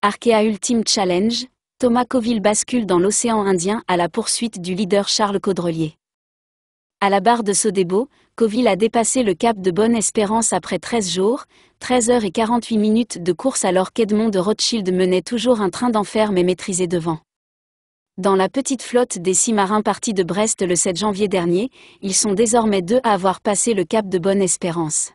Arkea Ultimate Challenge, Thomas Coville bascule dans l'océan Indien à la poursuite du leader Charles Caudrelier. À la barre de Sodebo, Coville a dépassé le cap de Bonne-Espérance après 13 jours, 13 h 48 minutes de course alors qu'Edmond de Rothschild menait toujours un train d'enfer mais maîtrisé devant. Dans la petite flotte des six marins partis de Brest le 7 janvier dernier, ils sont désormais deux à avoir passé le cap de Bonne-Espérance.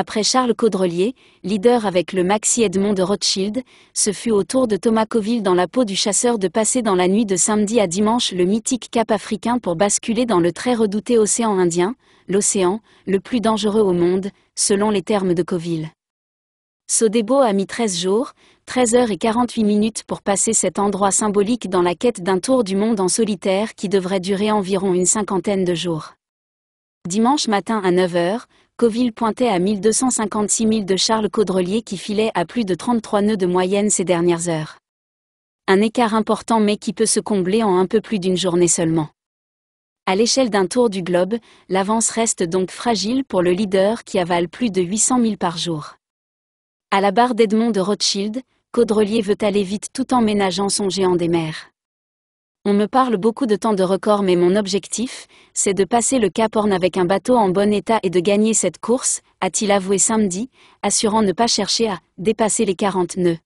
Après Charles Caudrelier, leader avec le Maxi Edmond de Rothschild, ce fut au tour de Thomas Coville dans la peau du chasseur de passer dans la nuit de samedi à dimanche le mythique cap africain pour basculer dans le très redouté océan Indien, l'océan, le plus dangereux au monde, selon les termes de Coville. Sodebo a mis 13 jours, 13h48 minutes pour passer cet endroit symbolique dans la quête d'un tour du monde en solitaire qui devrait durer environ une cinquantaine de jours. Dimanche matin à 9h, Coville pointait à 1256 000 de Charles Caudrelier qui filait à plus de 33 nœuds de moyenne ces dernières heures. Un écart important mais qui peut se combler en un peu plus d'une journée seulement. À l'échelle d'un tour du globe, l'avance reste donc fragile pour le leader qui avale plus de 800 000 par jour. À la barre d'Edmond de Rothschild, Caudrelier veut aller vite tout en ménageant son géant des mers. On me parle beaucoup de temps de record mais mon objectif, c'est de passer le Cap Horn avec un bateau en bon état et de gagner cette course, a-t-il avoué samedi, assurant ne pas chercher à dépasser les 40 nœuds.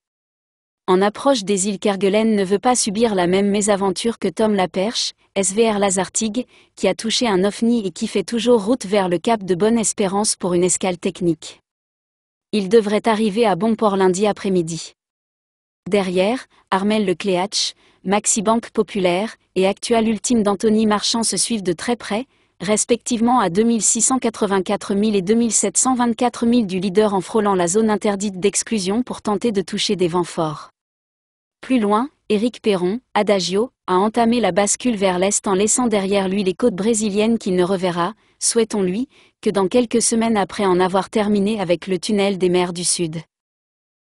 En approche des îles Kerguelen ne veut pas subir la même mésaventure que Tom Laperche, SVR Lazartigue, qui a touché un ovni et qui fait toujours route vers le Cap de Bonne-Espérance pour une escale technique. Il devrait arriver à bon port lundi après-midi. Derrière, Armel Cléatch, Maxi Banque Populaire et Actual Ultime d'Anthony Marchand se suivent de très près, respectivement à 2684 000 et 2724 000 du leader en frôlant la zone interdite d'exclusion pour tenter de toucher des vents forts. Plus loin, Éric Perron, Adagio, a entamé la bascule vers l'est en laissant derrière lui les côtes brésiliennes qu'il ne reverra, souhaitons-lui, que dans quelques semaines après en avoir terminé avec le tunnel des mers du Sud.